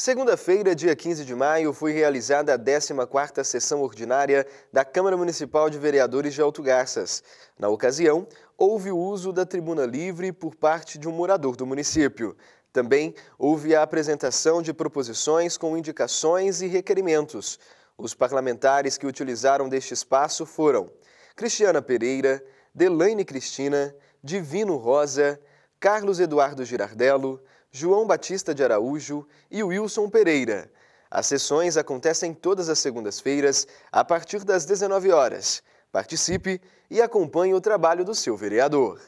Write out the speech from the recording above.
Segunda-feira, dia 15 de maio, foi realizada a 14ª sessão ordinária da Câmara Municipal de Vereadores de Alto Garças. Na ocasião, houve o uso da tribuna livre por parte de um morador do município. Também houve a apresentação de proposições com indicações e requerimentos. Os parlamentares que utilizaram deste espaço foram Cristiana Pereira, Delaine Cristina, Divino Rosa, Carlos Eduardo Girardello, João Batista de Araújo e Wilson Pereira. As sessões acontecem todas as segundas-feiras, a partir das 19 horas. Participe e acompanhe o trabalho do seu vereador.